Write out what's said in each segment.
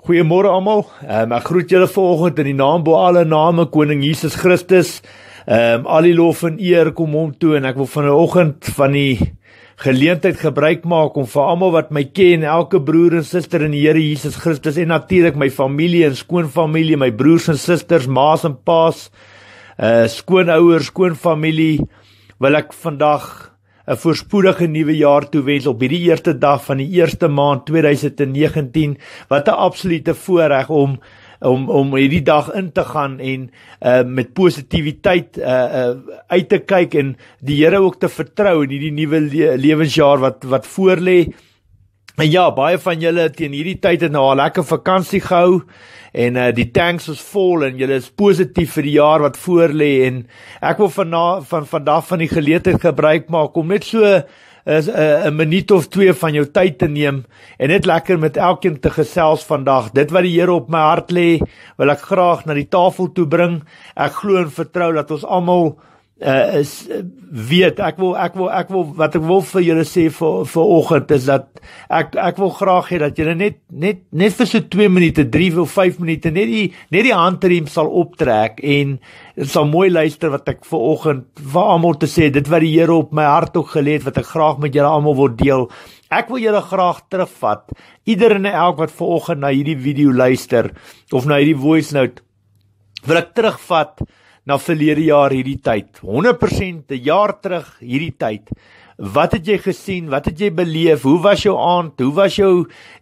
Goeiemôre almal. Um, ek groet julle vanoggend in die naam bo alle name koning Jesus Christus. Ehm um, al die lof en eer kom hom toe en ek wil vanoggend van die geleentheid gebruik maak om vir almal wat my ken, elke broer en suster in die Here Jesus Christus en natuurlik my familie en skoonfamilie, my broers en susters, ma's en pa's, uh skoonouers, skoonfamilie, wil ek vandag 'n voorspoedige nuwe jaar toewens op hierdie eerste dag van die eerste maand 2019. Wat 'n absolute voorreg om om om hierdie dag in te gaan en uh met positiwiteit uh uh uit te kyk en die Here ook te vertrou in hierdie nuwe le lewensjaar wat wat voorlê. Uh En ja, baie van julle teen hierdie tyd het nou 'n lekker vakansie gehou en uh, die tanks is vol en julle is positief vir die jaar wat voorlê en ek wil van na, van vandag van die geleentheid gebruik maak om net so eh, eh, 'n uh, minuut of 2 van jou tyd te neem en net lekker met elkeen te gesels vandag. Dit wat die Here op my hart lê, wil ek graag na die tafel toe bring. Ek glo en vertrou dat ons almal uh, is uh, weet ek wil ek wil ek wil wat ek wil vir julle sê vir vir oggend is dat ek ek wil graag hê dat julle net net net vir so 2 minute, 3 of 5 minute net die net die handriem sal optrek en sal mooi luister wat ek vir oggend vir almal te sê dit wat die Here op my hart ook gelê het wat ek graag met julle almal wil deel. Ek wil julle graag terugvat. Ieder en elk wat ver oggend na hierdie video luister of na hierdie voice note wil ek terugvat uh na verlede jaar hierdie tyd, 100% 'n jaar terug hierdie tyd. Wat het jy gesien? Wat het jy beleef? Hoe was jou aand? Hoe was jou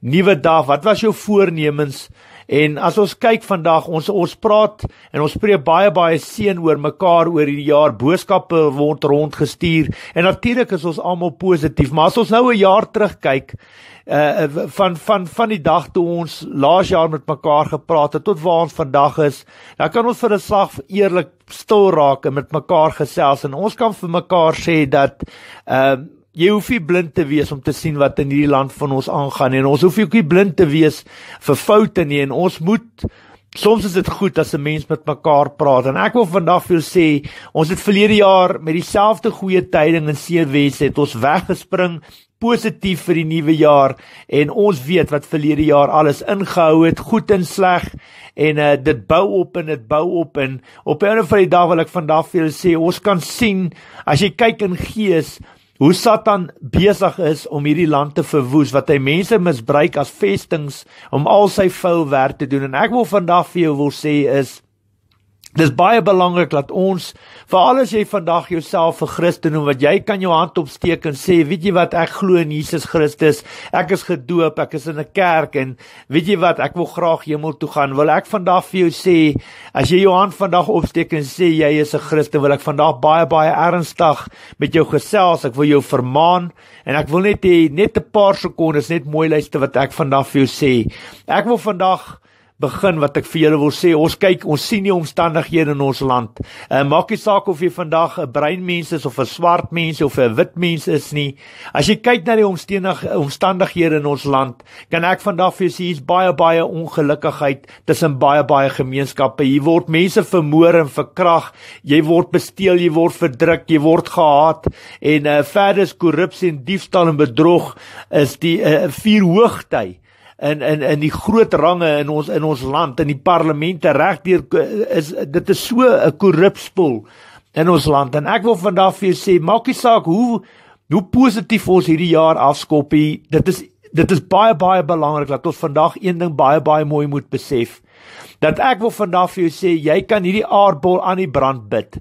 nuwe dag? Wat was jou voornemens? Uh En as ons kyk vandag, ons ons praat en ons spreek baie baie seën oor mekaar oor hierdie jaar boodskappe word rond gestuur en natuurlik is ons almal positief, maar as ons nou 'n jaar terugkyk uh van van van die dag toe ons laas jaar met mekaar gepraat het tot waar ons vandag is, dan kan ons vir 'n slag eerlik stil raak en met mekaar gesels en ons kan vir mekaar sê dat uh jy hoef nie blind te wees om te sien wat in hierdie land van ons aangaan nie. Ons hoef ook nie blind te wees vir foute nie en ons moet soms is dit goed as 'n mens met mekaar praat. En ek wil vandag vir jou sê, ons het verlede jaar met dieselfde goeie tyding in Seewes het ons weggespring positief vir die nuwe jaar en ons weet wat verlede jaar alles ingehou het, goed en sleg en uh, dit bou op en dit bou op en op 'n of ander dag wil ek vandag vir julle sê ons kan sien as jy kyk in gees hoe Satan besig is om hierdie land te verwoes wat hy mense misbruik as vestinge om al sy vuil werk te doen en ek wil vandag vir jou wil sê is Dis baie belangrik dat ons veral as jy vandag jouself 'n Christen noem wat jy kan jou hand opsteek en sê weet jy wat ek glo in Jesus Christus ek is gedoop ek is in 'n kerk en weet jy wat ek wil graag hemel toe gaan wil ek vandag vir jou sê as jy jou hand vandag opsteek en sê jy is 'n Christen wil ek vandag baie baie ernstig met jou gesels ek wil jou vermaan en ek wil net hê net 'n paar sekondes net mooi luister wat ek vandag vir jou sê ek wil vandag begin wat ek vir julle wil sê. Ons kyk, ons sien die omstandighede in ons land. Uh, maak nie saak of jy vandag 'n bruin mens is of 'n swart mens of 'n wit mens is nie. As jy kyk na die omstandighede in ons land, kan ek vandag vir jou sê hier's baie baie ongelukkigheid tussen baie baie gemeenskappe. Hier word mense vermoor en verkrag. Jy word besteel, jy word verdruk, jy word gehaat en uh, verder is korrupsie en diefstal en bedrog is die uh, vier hoogtye in in in die groot range in ons in ons land in die parlemente regdeur eh, is dit is so 'n korrupspoel in ons land en ek wil vandag vir julle sê maak nie saak hoe hoe positief ons hierdie jaar afskoppie dit is dit is baie baie belangrik dat ons vandag een ding baie baie mooi moet besef dat ek wil vandag vir jou sê jy kan hierdie aardbol aan die brand bid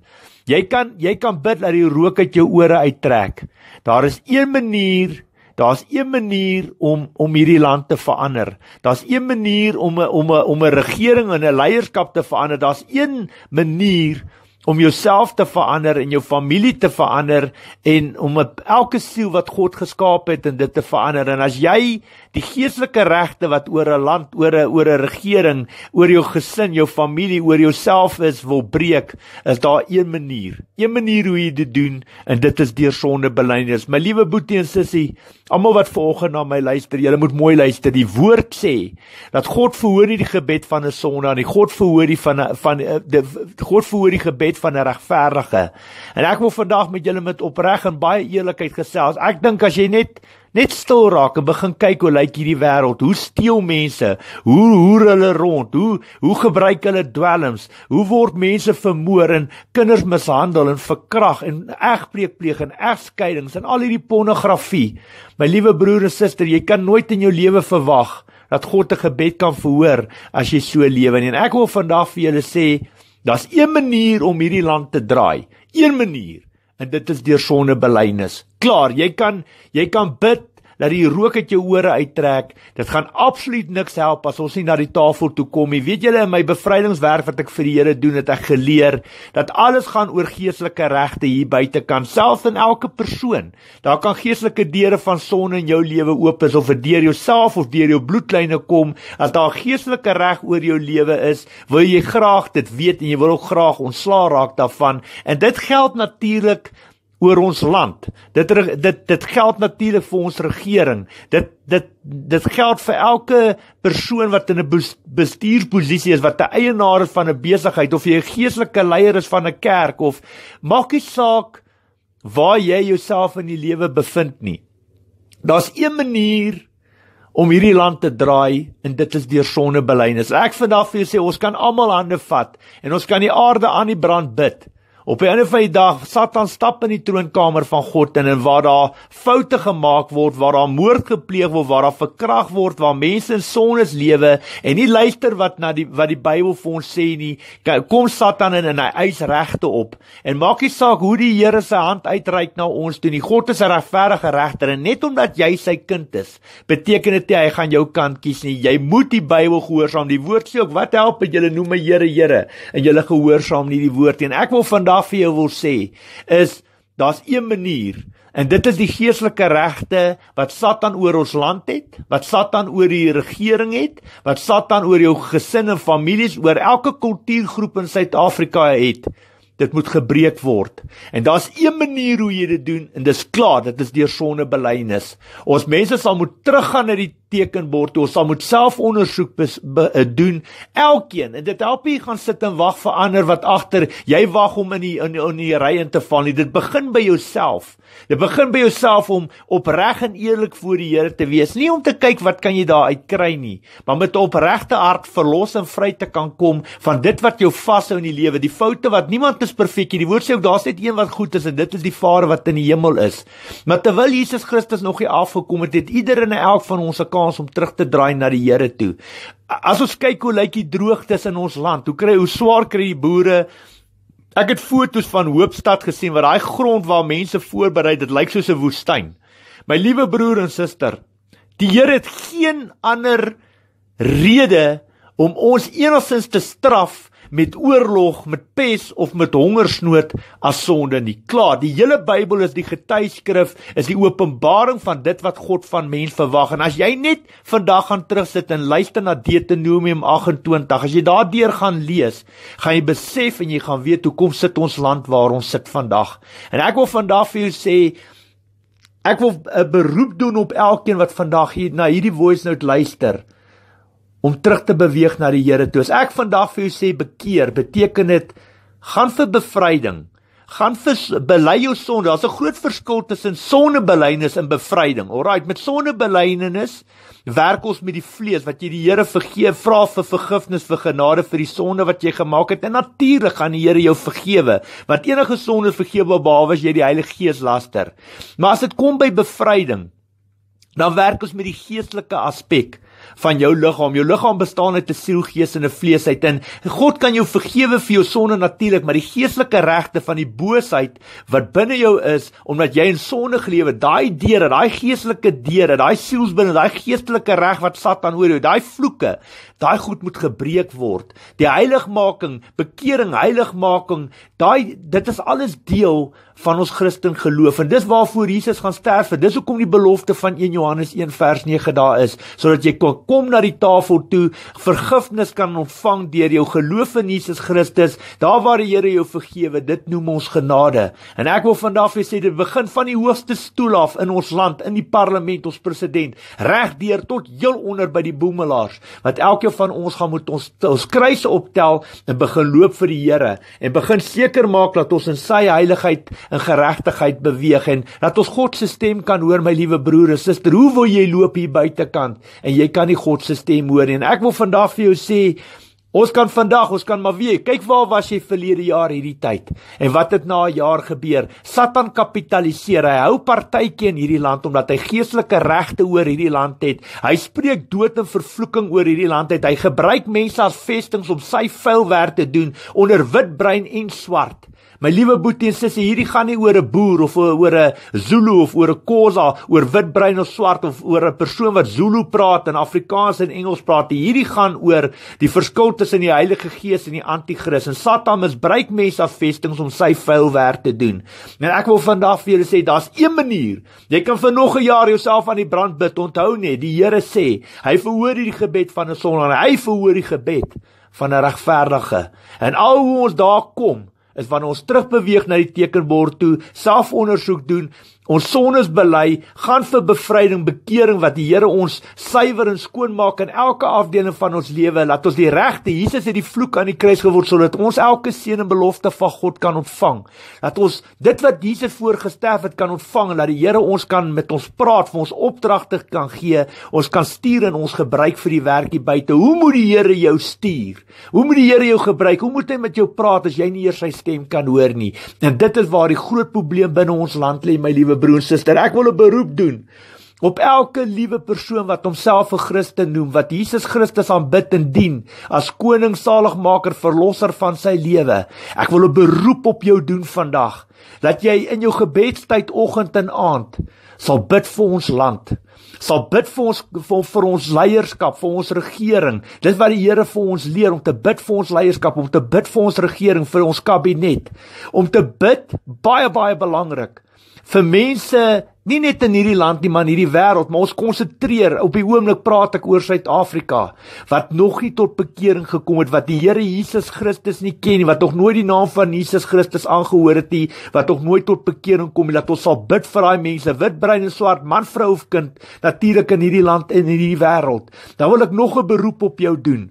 jy kan jy kan bid dat die rook uit jou ore uittrek daar is een manier daar's een manier om om hierdie land te verander. Daar's een manier om om om 'n regering en 'n leierskap te verander. Daar's een manier om jouself te verander en jou familie te verander en om elke siel wat God geskaap het en dit te verander. En as jy die geestelike regte wat oor 'n land, oor 'n oor 'n regering, oor jou gesin, jou familie, oor jouself is wil breek, is daar een manier. Een manier hoe jy dit doen en dit is deur sondebelydenis. My liewe boetie en sussie, almal wat volgens na my luister, julle moet mooi luister. Die woord sê dat God verhoor nie die gebed van 'n sondaar nie. God verhoor die van van die God verhoor die gebed van 'n regverdige. En ek wil vandag met julle met opreg en baie eerlikheid gesels. Ek dink as jy net net stil raak en begin kyk hoe lyk hierdie wêreld? Hoe steel mense? Hoe hoer hulle rond? Hoe hoe gebruik hulle dwelms? Hoe word mense vermoor en kinders mishandel en verkrag en egbreek pleeg en egskeidings en al hierdie pornografie? My liewe broer en suster, jy kan nooit in jou lewe verwag dat God 'n gebed kan verhoor as jy so lewe nie. En ek wil vandag vir julle sê, daar's een manier om hierdie land te draai. Een manier en dit is deur sonde belynis. Klaar, jy kan jy kan bid laat die rook uit jou ore uittrek. Dit gaan absoluut niks help as ons nie na die tafel toe kom nie. Weet julle in my bevrydingswerk wat ek vir die Here doen, het ek geleer dat alles gaan oor geestelike regte hier buite kan selfs in elke persoon. Daar kan geestelike deure van son in jou lewe oop is of deur jouself of deur jou bloedlyne kom as daar geestelike reg oor jou lewe is, wil jy graag dit weet en jy wil ook graag ontslaa raak daarvan. En dit geld natuurlik oor ons land. Dit dit dit geld natuurlik vir ons regering. Dit dit dit geld vir elke persoon wat in 'n bestuursposisie is, wat 'n eienaar is van 'n besigheid of jy 'n geestelike leier is van 'n kerk of maak nie saak waar jy jouself in die lewe bevind nie. Daar's een manier om hierdie land te draai en dit is deur sonnebelynis. Ek vandag vir jou sê ons kan almal hande vat en ons kan die aarde aan die brand bid. Op 'n ander feit dag Satan stap in die troonkamer van God en en waar daar foute gemaak word, waar daar moord gepleeg word, waar daar verkrag word, waar mense in sones lewe en nie luister wat na die wat die Bybel vir ons sê nie, kom Satan in en hy eis regte op. En maak nie saak hoe die Here sy hand uitreik na ons toe nie. God is 'n regverdige regter en net omdat jy sy kind is, beteken dit hy gaan jou kant kies nie. Jy moet die Bybel gehoorsaam. Die woord sê ook wat help as jy noem my Here, Here en jy gehoorsaam nie die woord nie. Ek wil vandag vandag vir jou wil sê is daar's een manier en dit is die geestelike regte wat Satan oor ons land het, wat Satan oor die regering het, wat Satan oor jou gesinne, families, oor elke kultuurgroep in Suid-Afrika het. Dit moet gebreek word. En daar's een manier hoe jy dit doen en dis klaar, dit is deur sonnebelynis. Ons mense sal moet teruggaan na die tekenbord toe. Ons sal moet self ondersoek bes, be, eh, doen elkeen. En dit help nie gaan sit en wag vir ander wat agter jy wag om in die in, in die rye in te val nie. Dit begin by jouself. Dit begin by jouself om opreg en eerlik voor die Here te wees. Nie om te kyk wat kan jy daar uitkry nie, maar met 'n opregte hart verlos en vry te kan kom van dit wat jou vashou in die lewe, die foute wat niemand is perfek nie. Die Woord sê ook daar's net een wat goed is en dit is die Vader wat in die hemel is. Maar terwyl Jesus Christus nog nie afgekom het, het ieder en elk van ons 'n kans om terug te draai na die Here toe. As ons kyk hoe lyk die droogtes in ons land, hoe kry hoe swaar kry die boere? Ek het fotos van Hoopstad gesien waar daai grond waar mense voorberei, dit lyk soos 'n woestyn. My liewe broer en suster, die Here het geen ander rede om ons enigstens te straf met oorlog, met pes of met hongersnood as sonde nie. Klaar, die hele Bybel is die getuieskrif, is die openbaring van dit wat God van mens verwag. En as jy net vandag gaan terugsit en luister na Deuteronomium 28, as jy daardeur gaan lees, gaan jy besef en jy gaan weet hoe kom sit ons land waar ons sit vandag. En ek wil vandag vir jou sê ek wil 'n beroep doen op elkeen wat vandag hier na hierdie voice note luister om terug te beweeg na die Here toe. As ek vandag vir jou sê bekeer, beteken dit gaan vir bevryding. Gaan vir bely jou sonde. Daar's 'n groot verskil tussen sondebelynis en bevryding. Alraai, met sondebelynis werk ons met die vlees wat jy die Here vergeef, vra vir vergifnis, vir genade vir die sonde wat jy gemaak het. En natuurlik gaan die Here jou vergewe, want enige sonde vergewe behalwe as jy die Heilige Gees laster. Maar as dit kom by bevryding, dan werk ons met die geestelike aspek van jou liggaam. Jou liggaam bestaan uit 'n siel, gees en 'n vleesheid. En God kan jou vergewe vir jou sonde natuurlik, maar die geestelike regte van die boosheid wat binne jou is omdat jy in sonde gelewe, daai deure, daai geestelike deure, daai sielsbinne, daai geestelike reg wat Satan oor jou, daai vloeke, daai goed moet gebreek word. Die heiligmaking, bekering, heiligmaking, daai dit is alles deel van ons Christen geloof en dis waarvoor Jesus gaan sterf. Dis hoekom die belofte van 1 Johannes 1 vers 9 daar is sodat jy kon kom na die tafel toe, vergifnis kan ontvang deur jou geloof in Jesus Christus. Daar waar die Here jou vergewe, dit noem ons genade. En ek wil vandag vir sê dit begin van die hoogste stoel af in ons land, in die parlement, ons president, reg deur tot heel onder by die boemelaars, wat elkeen van ons gaan moet ons ons kruise optel en begin loop vir die Here en begin seker maak dat ons in sy heiligheid en geregtigheid beweeg en dat ons God se stem kan hoor, my liewe broer en suster. Hoe wil jy loop hier buitekant? En jy kan van die God se stem hoor en ek wil vandag vir jou sê ons kan vandag ons kan maar weer kyk waar was jy verlede jaar hierdie tyd en wat het na 'n jaar gebeur Satan kapitaliseer hy hou partytjie in hierdie land omdat hy geestelike regte oor hierdie land het hy spreek dood en vervloeking oor hierdie land het. hy gebruik mense as vestinge om sy vuil werk te doen onder wit brein en swart My liewe boetie en sussie, hierdie gaan nie oor 'n boer of oor 'n Zulu of oor 'n Khoza, oor wit, bruin of swart of oor 'n persoon wat Zulu praat en Afrikaans en Engels praat. Hierdie gaan oor die verskil tussen die Heilige Gees en die Antichris. En Satan misbruik mense as vestinge om sy vuil werk te doen. Nou ek wil vandag vir julle sê, daar's een manier. Jy kan vir nog 'n jaar jouself aan die brand bid. Onthou net, die Here sê, hy verhoor hierdie gebed van 'n sondaar. Hy verhoor die gebed van 'n regverdige. En al hoe ons daar kom, is wanneer ons terugbeweeg na die tekenbord toe, selfondersoek doen Ons sondes bely, gaan vir bevryding, bekering wat die Here ons suiwer en skoon maak in elke afdeling van ons lewe. Laat ons die regte Jesus het die vloek aan die kruis geword sodat ons elke seën en belofte van God kan ontvang. Laat ons dit wat Jesus voorgestel het kan ontvang en laat die Here ons kan met ons praat, vir ons opdragte kan gee, ons kan stuur en ons gebruik vir die werkie buite. Hoe moet die Here jou stuur? Hoe moet die Here jou gebruik? Hoe moet hy met jou praat as jy nie eers sy stem kan hoor nie? En dit is waar die groot probleem binne ons land lê, my liefie broer en suster, ek wil 'n beroep doen op elke liewe persoon wat homself 'n Christen noem, wat Jesus Christus aanbid en dien as koning, saligmaker, verlosser van sy lewe. Ek wil 'n beroep op jou doen vandag dat jy in jou gebedstyd oggend en aand sal bid vir ons land sal bid vir ons vir, vir ons leierskap vir ons regering dis wat die Here vir ons leer om te bid vir ons leierskap om te bid vir ons regering vir ons kabinet om te bid baie baie belangrik vir mense nie net in hierdie land nie, maar in hierdie wêreld, maar ons konsentreer. Op die oomblik praat ek oor Suid-Afrika wat nog nie tot bekering gekom het, wat die Here Jesus Christus nie ken nie, wat nog nooit die naam van Jesus Christus aangehoor het nie, wat nog nooit tot bekering kom nie. Laat ons sal bid vir daai mense, wit, bruin en swart, man, vrou of kind, natuurlik in hierdie land en in hierdie wêreld. Dan wil ek nog 'n beroep op jou doen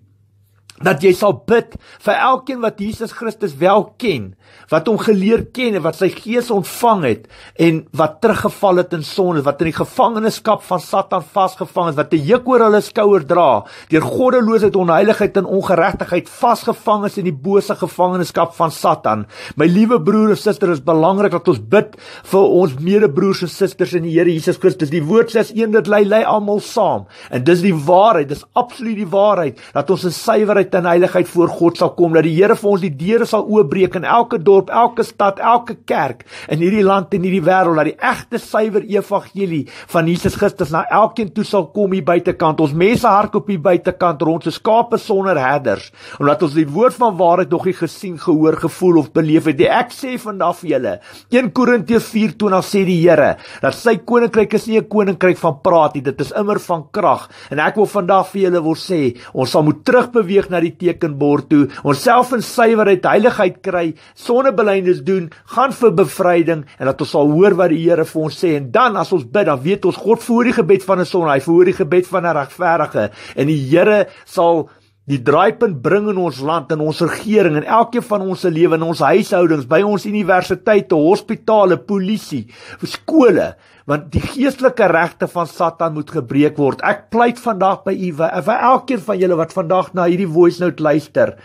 dat jy sal bid vir elkeen wat Jesus Christus wel ken, wat hom geleer ken en wat sy gees ontvang het en wat teruggeval het in sonde, wat in die gevangenskap van Satan vasgevang is, wat 'n juk oor hulle skouer dra, deur goddeloosheid, onheiligheid en ongeregtigheid vasgevang is in die bose gevangenskap van Satan. My liewe broer en suster, is belangrik dat ons bid vir ons medebroers en susters in die Here Jesus Christus. Die woord sê as een dit lei, lei almal saam. En dis die waarheid, dis absoluut die waarheid dat ons 'n suiwerheid heerlikheid en heiligheid voor God sal kom dat die Here vir ons die deure sal oopbreek in elke dorp, elke stad, elke kerk in hierdie land en hierdie wêreld dat die egte suiwer evangelie van Jesus Christus na elkeen toe sal kom hier buitekant. Ons mense hardloop hier buitekant rond so skape sonder herders omdat ons die woord van waarheid nog nie gesien, gehoor, gevoel of beleef het nie. Ek sê vandag vir julle, 1 Korintië 4:20 sê die Here dat sy koninkryk is nie 'n koninkryk van praat nie, dit is immer van krag. En ek wil vandag vir julle wil sê, ons sal moet terugbeweeg na na die tekenbord toe, onsself in suiwerheid, heiligheid kry, sonnebelynes doen, gaan vir bevryding en dat ons sal hoor wat die Here vir ons sê en dan as ons bid, dan weet ons God verhoor die gebed van 'n son, hy verhoor die gebed van 'n regverdige en die Here sal die draaipunt bring in ons land en ons regering en elkeen van ons se lewe en ons huishoudings, by ons universiteite, hospitale, polisie, skole, want die geestelike regte van Satan moet gebreek word. Ek pleit vandag by u, vir elkeen van julle wat vandag na hierdie voice note luister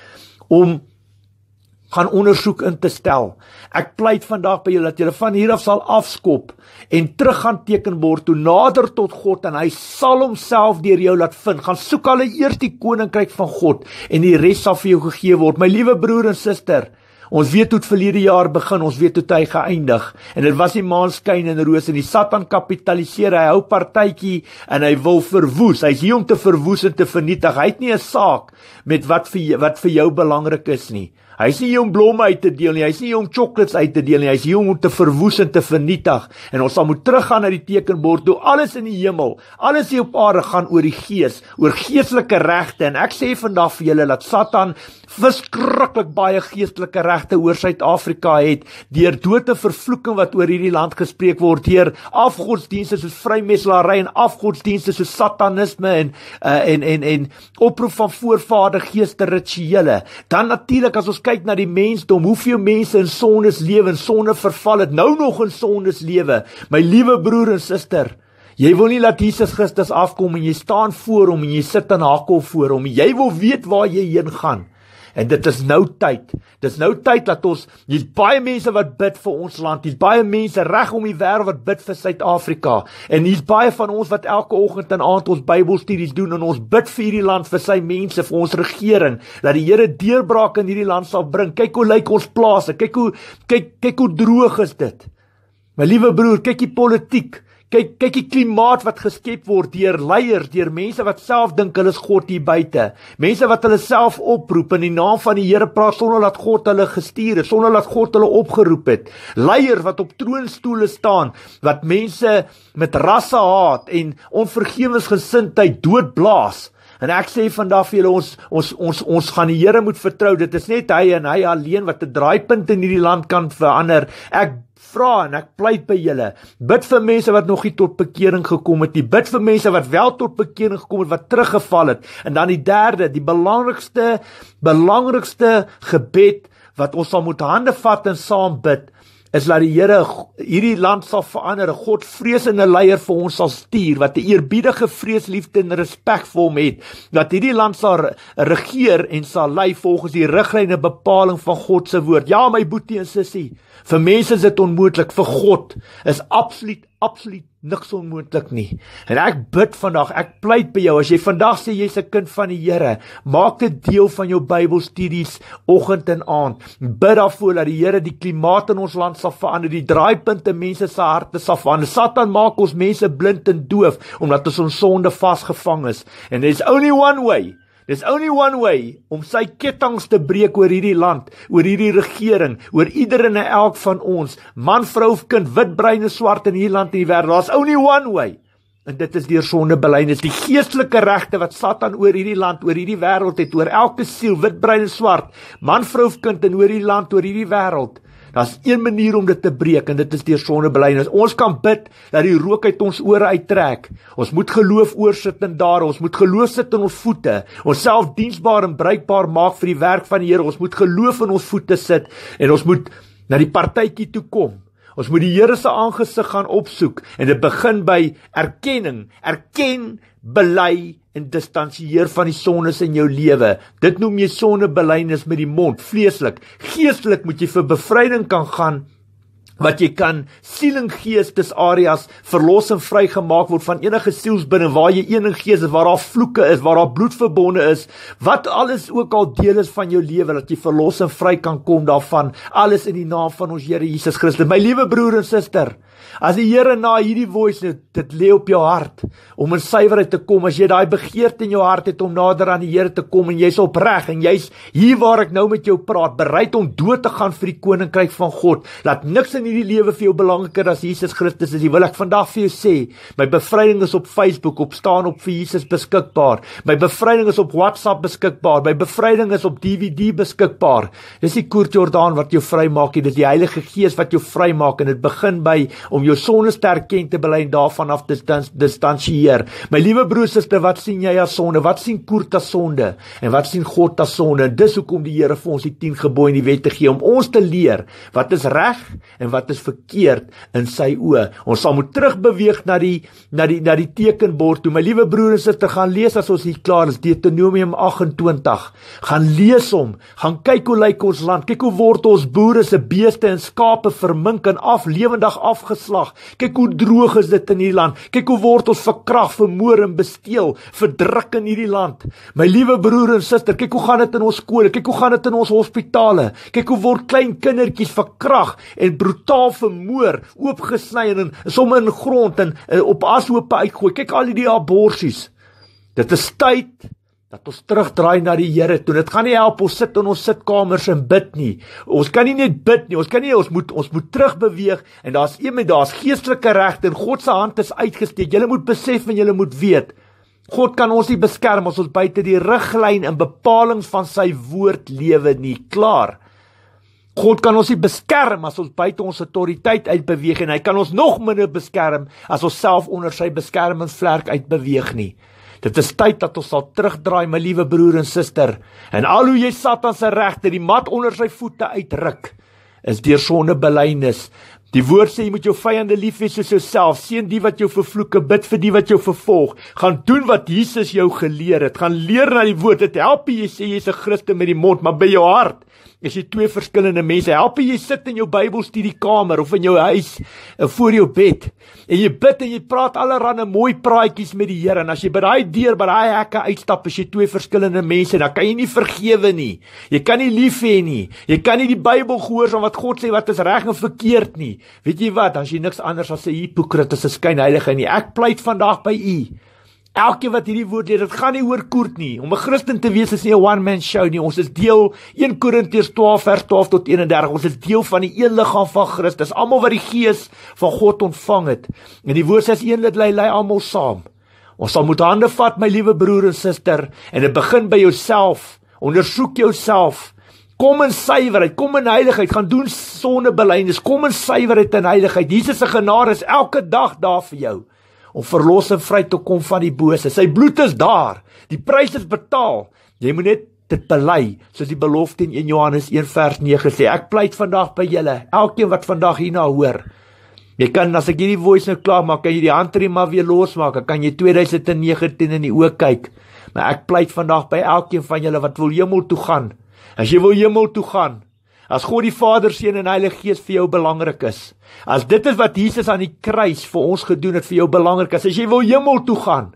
om gaan ondersoek in te stel. Ek pleit vandag by julle dat julle van hier af sal afskop en terug gaan tekenbord toe nader tot God en hy sal homself deur jou laat vind. Gaan soek al eers die koninkryk van God en die res sal vir jou gegee word. My liewe broer en suster, ons weet hoe dit verlede jaar begin, ons weet hoe dit geëindig en dit was nie maanskyn en rose en die Satan kapitaliseer, hy hou partytjie en hy wil verwoes. Hy's hier om te verwoes en te vernietig. Hy het nie 'n saak met wat vir wat vir jou belangrik is nie. Hy's nie hier om blomme uit te deel nie. Hy's nie hier om chocolates uit te deel nie. Hy's hier om te verwoes en te vernietig. En ons sal moet teruggaan na die tekenbord toe. Alles in die hemel, alles hier op aarde gaan oor die gees, oor geestelike regte. En ek sê vandag vir julle dat Satan verskriklik baie geestelike regte oor Suid-Afrika het deur dote vervloeking wat oor hierdie land gespreek word deur afgodsdienste soos vrymeslaery en afgodsdienste soos satanisme en uh, en en en oproep van voorvader geeste rituele. Dan natuurlik as ons kyk kyk na die mensdom, hoeveel mense in sondes lewe en sonde verval het, nou nog in sondes lewe. My liewe broer en suster, jy wil nie laat Jesus Christus afkom en jy staan voor hom en jy sit in hakkel voor hom. Jy wil weet waar jy heen gaan. En dit is nou tyd. Dis nou tyd dat ons hier's baie mense wat bid vir ons land. Hier's baie mense reg om die wêreld wat bid vir Suid-Afrika. En hier's baie van ons wat elke oggend en aand ons Bybelstudies doen en ons bid vir hierdie land, vir sy mense, vir ons regering dat die Here deurbraak in hierdie land sal bring. Kyk hoe lyk ons plase. Kyk hoe kyk kyk hoe droog is dit. My liewe broer, kyk die politiek. Kyk, kyk die klimaat wat geskep word deur leiers, deur mense wat self dink hulle is God hier buite. Mense wat hulle self oproep in die naam van die Here praat sonder dat God hulle gestuur het, sonder dat God hulle opgeroep het. Leiers wat op troonstoele staan wat mense met rassehaat en onvergewensgesindheid doodblaas En ek sê vandag vir julle ons ons ons ons gaan die Here moet vertrou. Dit is net hy en hy alleen wat 'n draaipunt in hierdie land kan verander. Ek vra en ek pleit by julle bid vir mense wat nog nie tot bekering gekom het nie bid vir mense wat wel tot bekering gekom het wat teruggeval het en dan die derde die belangrikste belangrikste gebed wat ons sal moet hande vat en saam bid is dat die Here hierdie land sal verander, 'n godvreesende leier vir ons sal stuur wat 'n eerbiedige vreesliefde en respek vir hom het, dat hierdie land sal regeer en sal lei volgens die riglyne bepaling van God se woord. Ja, my boetie en sussie, vir mense is dit onmoontlik, vir God is absoluut absoluut niks onmoontlik nie. En ek bid vandag, ek pleit by jou as jy vandag sê jy's 'n kind van die Here, maak dit deel van jou Bybelstudies oggend en aand. Bid daarvoor dat die Here die klimaat in ons land sal verander, die draaipunte mense se harte sal verander. Satan maak ons mense blind en doof omdat ons ons sonde vasgevang is. And there's only one way There's only one way om sy ketTINGS te breek oor hierdie land, oor hierdie regering, oor ieder en elk van ons, man, vrou of kind, wit, bruin of swart in hierdie land en die wêreld. There's only one way. En dit is deur sondebeleidnis, die geestelike regte wat Satan oor hierdie land, oor hierdie wêreld het, oor elke siel, wit, bruin en swart, man, vrou of kind en oor hierdie land, oor hierdie wêreld. Daar's een manier om dit te breek en dit is deur sondebelydenis. Ons kan bid dat die rook uit ons ore uittrek. Ons moet geloof oorsit en daar ons moet geloof sit in ons voete. Ons self diensbaar en bruikbaar maak vir die werk van die Here. Ons moet geloof in ons voete sit en ons moet na die partytjie toe kom. Ons moet die Here se aangesig gaan opsoek en dit begin by erkenning. Erken, bely en distansieer van die sondes in jou lewe. Dit noem jy sondebelydenis met die mond, vleeslik. Geestelik moet jy vir bevryding kan gaan wat jy kan sieling gees dis areas verlos en vrygemaak word van enige sielsbinne waar jy enige gees waar daar vloeke is waar daar bloedverbonde is wat alles ook al deel is van jou lewe dat jy verlos en vry kan kom daarvan alles in die naam van ons Here Jesus Christus my liewe broer en suster As die Here na hierdie voice dit, dit lê op jou hart om in suiwerheid te kom, as jy daai begeerte in jou hart het om nader aan die Here te kom en jy's opreg en jy's hier waar ek nou met jou praat, bereid om dood te gaan vir die koninkryk van God, dat niks in hierdie lewe vir jou belangriker as Jesus Christus is. Jy wil ek vandag vir jou sê, my bevryding is op Facebook op staan op vir Jesus beskikbaar. My bevryding is op WhatsApp beskikbaar. My bevryding is op DVD beskikbaar. Dis die Koort Jordaan wat jou vrymaak, dit is die Heilige Gees wat jou vrymaak en dit begin by om om jou sonde sterk ken te bely en daarvan af te distansieer. My liewe broer suster, wat sien jy as sonde? Wat sien Koert as sonde? En wat sien God as sonde? En dis hoekom die Here vir ons die 10 gebooie en die wette gee om ons te leer wat is reg en wat is verkeerd in sy oë. Ons sal moet terugbeweeg na die na die na die tekenbord toe. My liewe broer en suster, gaan lees as ons hier klaar is Deuteronomium 28. Gaan lees hom. Gaan kyk hoe lyk ons land. Kyk hoe word ons boere se beeste en skape vermink en af lewendig afgesluit geslag. Kyk hoe droog is dit in hierdie land. Kyk hoe word ons verkrag, vermoor en besteel, verdruk in hierdie land. My liewe broer en suster, kyk hoe gaan dit in ons skole, kyk hoe gaan dit in ons hospitale. Kyk hoe word klein kindertjies verkrag en brutaal vermoor, oopgesny en sommer in grond en eh, op ashope uitgooi. Kyk al hierdie aborsies. Dit is tyd dat ons terugdraai na die Here toe. Dit gaan nie help ons sit in ons sitkamers en bid nie. Ons kan nie net bid nie. Ons kan nie ons moet ons moet terugbeweeg en daar's een met daar's geestelike regte en God se hand is uitgesteek. Jy moet besef en jy moet weet. God kan ons nie beskerm as ons buite die riglyn en bepalings van sy woord lewe nie. Klaar. God kan ons nie beskerm as ons buite ons autoriteit uitbeweeg en hy kan ons nog minder beskerm as ons self onder sy beskermingsvlerk uitbeweeg nie. Dit is tyd dat ons sal terugdraai, my liewe broer en suster. En al hoe jy Satan se regte die mat onder sy voete uitruk, is deur sonde belynis. Die woord sê jy moet jou vyande lief hê soos jouself. Seën die wat jou vervloek, bid vir die wat jou vervolg. Gaan doen wat Jesus jou geleer het. Gaan leer na die woord. Dit help jy sê jy's 'n Christen met die mond, maar by jou hart is jy twee verskillende mense. Help jy sit in jou Bybelstudiekamer of in jou huis eh, voor jou bed en jy bid en jy praat allerlei mooi praatjies met die Here en as jy by daai deur by daai hekke uitstap, is jy twee verskillende mense. Dan kan jy nie vergewe nie. Jy kan nie lief hê nie. Jy kan nie die Bybel gehoorsaam wat God sê wat is reg en verkeerd nie. Weet jy wat? As jy niks anders as 'n hipokrit is, is skynheilig en ek pleit vandag by u Elkeen wat hierdie woord lees, dit gaan nie oor koort nie. Om 'n Christen te wees is nie 'n one man show nie. Ons is deel 1 Korintiërs 12 vers 12 tot 31. Ons is deel van die een liggaam van Christus. Almal wat die gees van God ontvang het. En die woord sê as een lid lei, lei almal saam. Ons sal moet hande vat, my liewe broer en suster, en dit begin by jouself. Ondersoek jouself. Kom in suiwerheid, kom in heiligheid, gaan doen sondebelydenis. Kom in suiwerheid en heiligheid. Jesus se genade is elke dag daar vir jou om verlos en vry te kom van die bose. Sy bloed is daar. Die prys is betaal. Jy moet net dit bely, soos die belofte in 1 Johannes 1:9 sê. Ek pleit vandag by julle, elkeen wat vandag hierna hoor. Jy kan as ek hierdie voice nou klaar maak, kan jy die handtree maar weer losmaak. Kan jy 2019 in die oë kyk? Maar ek pleit vandag by elkeen van julle wat wil hemel toe gaan. As jy wil hemel toe gaan, as God die Vader, Seun en Heilige Gees vir jou belangrik is, as dit is wat Jesus aan die kruis vir ons gedoen het vir jou belangrik is, as jy wil hemel toe gaan,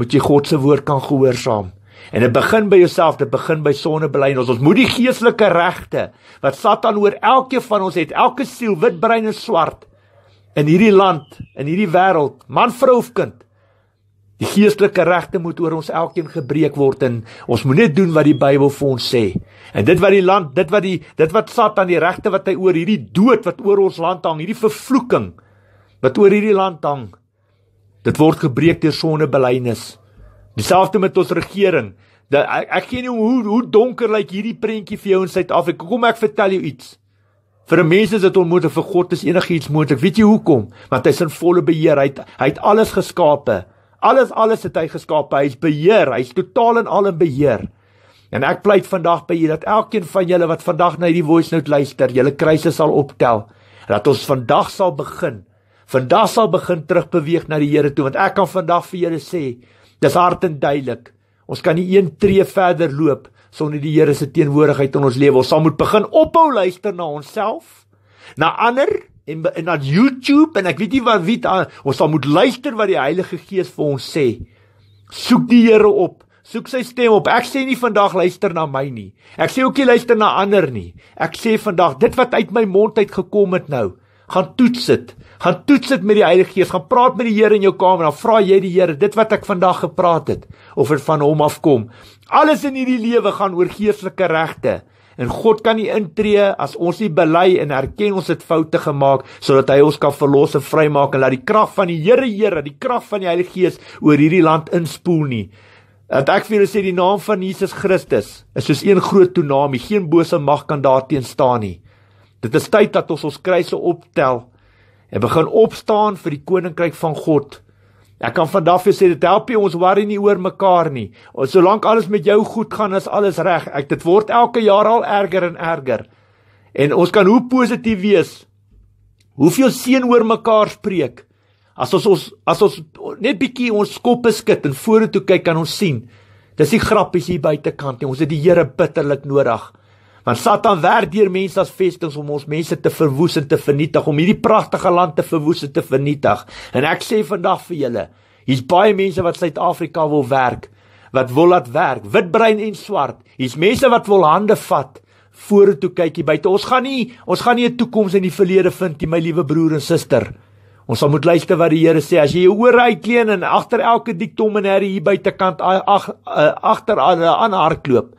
moet jy God se woord kan gehoorsaam. En dit begin by jouself, dit begin by sondebely en ons ons moet die geestelike regte wat Satan oor elkeen van ons het, elke siel, wit, bruin en swart in hierdie land, in hierdie wêreld, man, vrou of kind, Die geestelike regte moet oor ons elkeen gebreek word en ons moet net doen wat die Bybel vir ons sê. En dit wat die land, dit wat die dit wat Satan die regte wat hy oor hierdie dood wat oor ons land hang, hierdie vervloeking wat oor hierdie land hang, dit word gebreek deur sondebelynis. Dieselfde met ons regering. Dat ek, ek gee nie om hoe hoe donker lyk like hierdie prentjie vir jou in Suid-Afrika. Kom ek vertel jou iets. Vir 'n mens is dit onmoontlik, vir God is enigiets moontlik. Weet jy hoekom? Want hy is in volle beheer. Hy het, hy het alles geskape. Alles alles het hy geskape. Hy's beheer. Hy's totaal en al in beheer. En ek pleit vandag by julle dat elkeen van julle wat vandag na hierdie voice note luister, julle kruise sal optel. Dat ons vandag sal begin. Vandag sal begin terugbeweeg na die Here toe want ek kan vandag vir julle sê, dis hard en duidelik. Ons kan nie een tree verder loop sonder die Here se teenwoordigheid in ons lewe. Ons sal moet begin ophou luister na onsself, na ander en en na YouTube en ek weet nie wat wie daar ons sal moet luister wat die Heilige Gees vir ons sê. Soek die Here op. Soek sy stem op. Ek sê nie vandag luister na my nie. Ek sê ook nie luister na ander nie. Ek sê vandag dit wat uit my mond uit gekom het nou, gaan toets dit. Gaan toets dit met die Heilige Gees. Gaan praat met die Here in jou kamer. Dan vra jy die Here dit wat ek vandag gepraat het of dit van hom afkom. Alles in hierdie lewe gaan oor geestelike regte. En God kan nie intree as ons nie bely en erken ons het foute gemaak sodat hy ons kan verlos en vrymaak en laat die krag van die Here Here, die krag van die Heilige Gees oor hierdie land inspoel nie. Dat ek vir julle sê die naam van Jesus Christus is soos een groot tsunami, geen bose mag kan daarteen staan nie. Dit is tyd dat ons ons kruise optel en begin opstaan vir die koninkryk van God. Ek kan vandag vir sê dit help nie ons worry nie oor mekaar nie. Solank alles met jou goed gaan, is alles reg. Ek dit word elke jaar al erger en erger. En ons kan hoe positief wees. Hoeveel seën oor mekaar spreek. As ons ons as ons net bietjie ons koppe skud en vorentoe kyk, kan ons sien. Dis nie grappies hier buitekant nie. Ons het die Here bitterlik nodig. Want Satan werk deur mense as vestinge om ons mense te verwoes en te vernietig, om hierdie pragtige land te verwoes en te vernietig. En ek sê vandag vir julle, hier's baie mense wat Suid-Afrika wil werk, wat wil laat werk, wit, bruin en swart. Hier's mense wat wil hande vat, vorentoe kykie buite. Ons gaan nie, ons gaan nie 'n toekoms in die verlede vind nie, my liewe broer en suster. Ons sal moet luister wat die Here sê. As jy jou ore uitkleen en agter elke diktomineer hier buitekant eh, agter aan aan hardloop,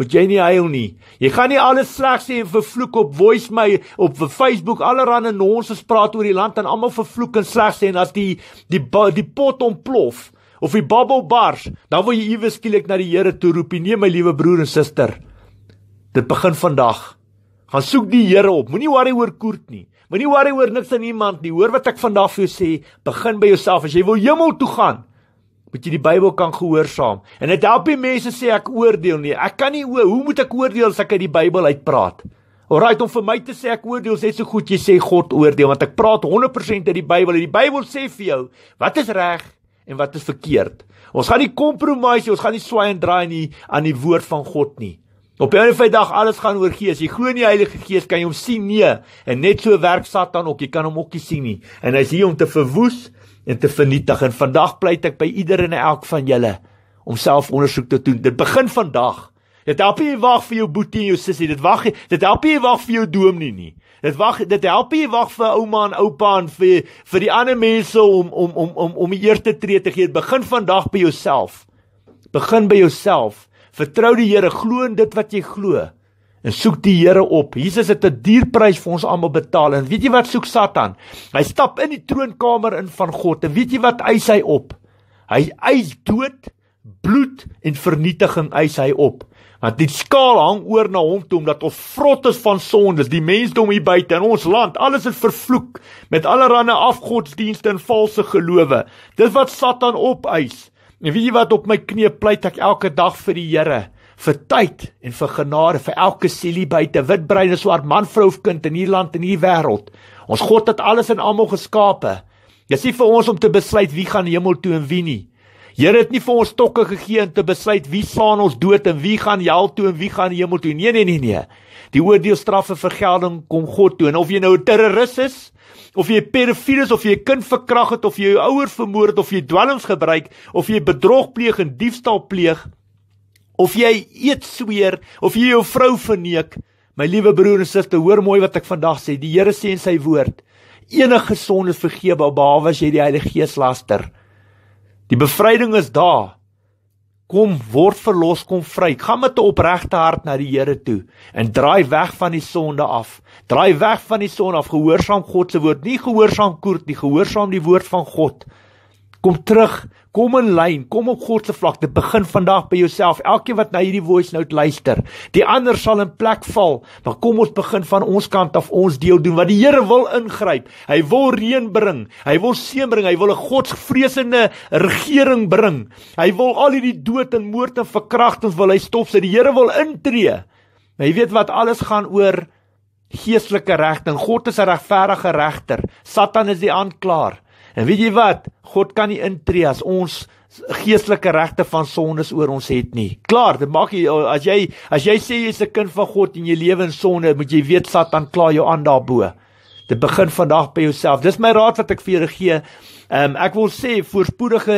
moet jy nie huil nie. Jy gaan nie alles sleg sê en vervloek op voice my op Facebook allerhande nonsens praat oor die land en almal vervloek en sleg sê en as die die die pot ontplof of die bubbel bars, dan wil jy iewes skielik na die Here toe roep, nee my liewe broer en suster. Dit begin vandag. Gaan soek die Here op. Moenie worry oor koert nie. Moenie worry oor niks en iemand nie. Hoor wat ek vandag vir jou sê, begin by jouself. As jy wil hemel toe gaan, moet jy die Bybel kan gehoorsaam. En dit help nie mense sê ek oordeel nie. Ek kan nie hoe moet ek oordeel as ek uit die Bybel uitpraat? Alraait om vir my te sê ek oordeel sê so goed jy sê God oordeel want ek praat 100% uit die Bybel. En die Bybel sê vir jou wat is reg en wat is verkeerd. Ons gaan nie kompromise, ons gaan nie swaai en draai nie aan die woord van God nie. Op enige vydag alles gaan oor Gees. Jy glo in die Heilige Gees, kan jy hom sien? Nee. En net so werk Satan ook. Jy kan hom ook nie sien nie. En hy's hier om te verwoes, en te vernietig. En vandag pleit ek by iedereen en elk van julle om self ondersoek te doen. Dit begin vandag. Dit help nie wag vir jou boetie en jou sussie. Dit wag nie. Dit help nie wag vir jou dominee nie. Dit wag dit help nie wag vir ouma en oupa en vir vir die ander mense om om om om om eer te tree te gee. Dit begin vandag by jouself. Begin by jouself. Vertrou die Here, glo in dit wat jy glo en soek die Here op. Jesus het 'n duur prys vir ons almal betaal. En weet jy wat soek Satan? Hy stap in die troonkamer in van God. En weet jy wat eis hy op? Hy eis dood, bloed en vernietiging eis hy op. Want die skaal hang oor na hom toe omdat ons vrot is van sondes, die mensdom hier buite in ons land. Alles is vervloek met allerlei afgodsdienste en valse gelowe. Dis wat Satan op eis. En weet jy wat op my knie pleit ek elke dag vir die Here? vir tyd en vir genade vir elke sielie buite wit breine swart man vrou of kind in hierdie land en hierdie wêreld. Ons God het alles en almal geskape. Dis nie vir ons om te besluit wie gaan hemel toe en wie nie. Here het nie vir ons stokke gegee om te besluit wie slaan ons dood en wie gaan hel toe en wie gaan hemel toe. Nee nee nee nee. Die oordeel straf en vergelding kom God toe en of jy nou 'n terroris is of jy 'n pedofiel is of jy 'n kind verkragt het of jy jou ouers vermoor het of jy dwelms gebruik of jy bedrog pleeg en diefstal pleeg of jy eet sweer of jy jou vrou verneek my liewe broer en suster hoor mooi wat ek vandag sê die Here sê in sy woord enige sonde vergewe behalwe as jy die Heilige Gees laster die bevryding is daar kom word verlos kom vry gaan met 'n opregte hart na die Here toe en draai weg van die sonde af draai weg van die sonde af gehoorsaam God se woord nie gehoorsaam koert nie gehoorsaam die woord van God kom terug, kom in lyn, kom op God se vlak. Dit begin vandag by jouself. Elkeen wat na hierdie voice note luister, die ander sal in plek val, maar kom ons begin van ons kant af ons deel doen wat die Here wil ingryp. Hy wil reën bring, hy wil seën bring, hy wil 'n godsvreesende regering bring. Hy wil al hierdie dood en moord en verkrachtings wil hy stop, sê so die Here wil intree. Maar jy weet wat alles gaan oor geestelike regte. God is 'n regverdige regter. Satan is die aanklaer. En weet jy wat? God kan nie intree as ons geestelike regte van sondes oor ons het nie. Klaar, dit maak jy as jy as jy sê jy's 'n kind van God en jy lewe in sonde, moet jy weet Satan kla jou aan daarbo. Dit begin vandag by jouself. Dis my raad wat ek vir julle gee. Ehm um, ek wil sê voorspoedige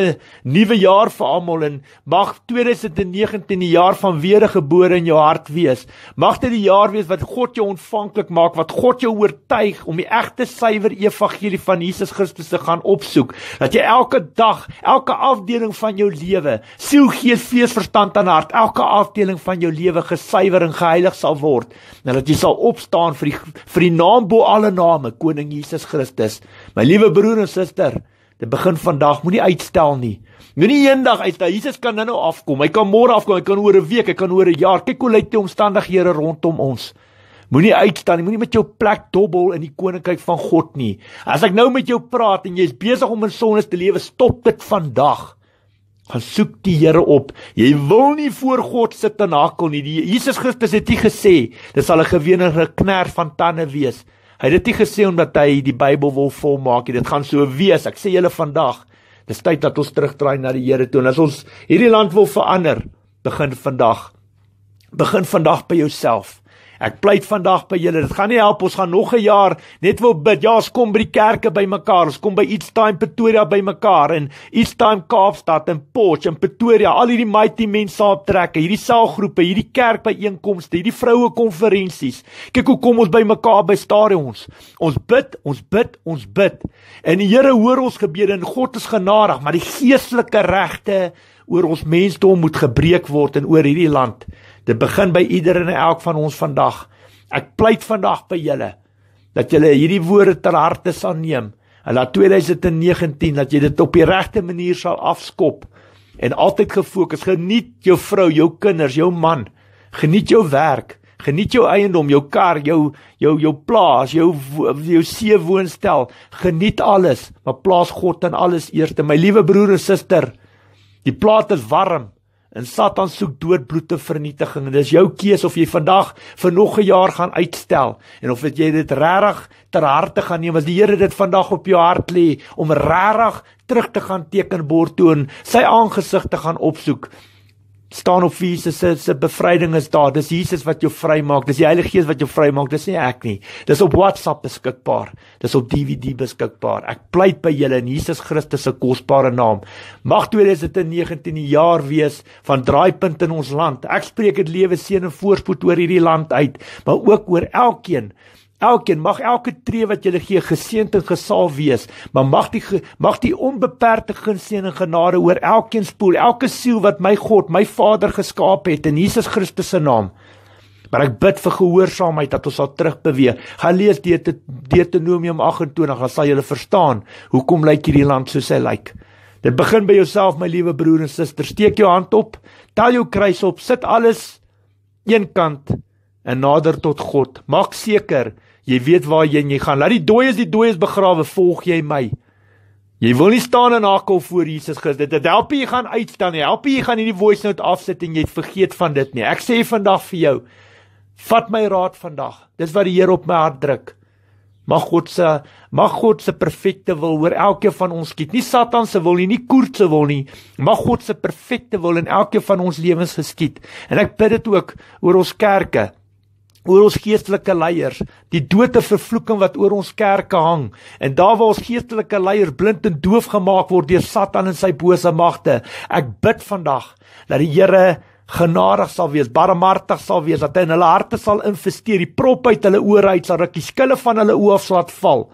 nuwe jaar vir almal en mag 2019 die jaar van wedergebore in jou hart wees. Mag dit die jaar wees wat God jou ontvanklik maak, wat God jou oortuig om die egte suiwer evangelie van Jesus Christus te gaan opsoek. Dat jy elke dag, elke afdeling van jou lewe, siel, gees, fees, verstand en hart, elke afdeling van jou lewe gesuiwer en geheilig sal word. Nou dat jy sal opstaan vir die vir die naam bo alle name, koning Jesus Christus. My liewe broer en suster, Dit begin vandag, moenie uitstel nie. Moenie eendag uitstel. Jesus kan nou-nou afkom. Hy kan môre afkom, hy kan oor 'n week, hy kan oor 'n jaar. Kyk hoe lyk die omstandighede rondom ons. Moenie uitstel nie. Moenie met jou plek dobbel in die koninkryk van God nie. As ek nou met jou praat en jy's besig om in sondes te lewe, stop dit vandag. Gaan soek die Here op. Jy wil nie voor God sit en hakkel nie. Die Jesus Christus het dit gesê. Dit sal 'n gewenerige knær van tande wees. Hy het dit nie gesê omdat hy die Bybel wil volmaak nie. Dit gaan so wees. Ek sê julle vandag, dis tyd dat ons terugdraai na die Here toe. En as ons hierdie land wil verander, begin vandag. Begin vandag by jouself. Ek pleit vandag by julle, dit gaan nie help ons gaan nog 'n jaar net wil bid. Ja, ons kom by die kerke by mekaar, ons kom by each time Pretoria by mekaar en each time Kaapstad en Potch en Pretoria, al hierdie mighty mense saam trek, hierdie selgroepe, hierdie kerkbyeenkomste, hierdie vroue konferensies. Kyk hoe kom ons by mekaar by stadions. Ons bid, ons bid, ons bid. En die Here hoor ons gebede en God is genadig, maar die geestelike regte oor ons mensdom moet gebreek word en oor hierdie land. Dit begin by ieder en elk van ons vandag. Ek pleit vandag by julle dat julle hierdie woorde ter harte sal neem. En laat 2019 dat jy dit op die regte manier sal afskop en altyd gefokus geniet jou vrou, jou kinders, jou man. Geniet jou werk, geniet jou eiendom, jou kar, jou jou jou plaas, jou jou see woonstel. Geniet alles, maar plaas God in alles eerste. My liewe broer en suster, die plaas is warm. En Satan soek doodbloed te vernietiging en dis jou keuse of jy vandag vir nog 'n jaar gaan uitstel en of jy dit regtig ter harte gaan neem want die Here dit vandag op jou hart lê om regtig terug te gaan teken bord toe en sy aangesig te gaan opsoek staan op Jesus se se bevryding is daar. Dis Jesus wat jou vrymaak. Dis die Heilige Gees wat jou vrymaak. Dis nie ek nie. Dis op WhatsApp beskikbaar. Dis op DVD beskikbaar. Ek pleit by julle in Jesus Christus se kosbare naam. Mag 2019 die jaar wees van draaipunt in ons land. Ek spreek dit lewe seën en voorspoed oor hierdie land uit, maar ook oor elkeen Elkeen mag elke tree wat jy gee geseënd en gesalf wees, maar mag die mag die onbeperkte genseën en genade oor elkeen spoel, elke siel wat my God, my Vader geskaap het in Jesus Christus se naam. Maar ek bid vir gehoorsaamheid dat ons sal terugbeweeg. Gaan lees Deuteronomium 28, dan sal jy verstaan hoekom lyk hierdie land soos hy lyk. Dit begin by jouself, my liewe broer en suster. Steek jou hand op, tel jou kruis op, sit alles een kant en nader tot God. Maak seker Jy weet waarheen jy gaan. Laat die dooies die dooies begrawe, volg jy my. Jy wil nie staan en hakkel voor Jesus Christus. Dit, dit help jy gaan uitstaan nie. Help jy gaan hierdie voice note afsit en jy vergeet van dit nie. Ek sê vandag vir jou, vat my raad vandag. Dis wat die Here op my hart druk. Mag God se mag God se perfekte wil oor elkeen van ons skiet. Nie Satan se wil nie, nie koer se wil nie. Mag God se perfekte wil in elkeen van ons lewens geskied. En ek bid dit ook oor ons kerke oor ons geestelike leiers, die dode vervloeking wat oor ons kerke hang en daar waar ons geestelike leiers blind en doof gemaak word deur Satan en sy bose magte. Ek bid vandag dat die Here genadig sal wees, barmhartig sal wees, dat hy in hulle harte sal investeer, die prop uit hulle oor uit sal ruk, die skille van hulle oë af sal laat val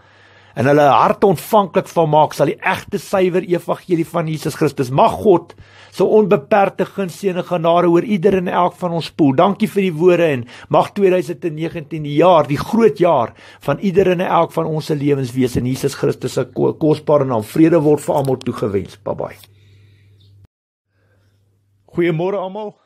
en hulle hart ontvanklik van maak sal die egte suiwer evangelie van Jesus Christus mag God so onbeperkte guns en genade oor ieder en elk van ons spoel. Dankie vir die woorde en mag 2019 die jaar, die groot jaar van ieder en elk van ons se lewens wees in Jesus Christus se kosbare naam. Vrede word vir almal toegewens. Bye bye. Goeiemôre almal.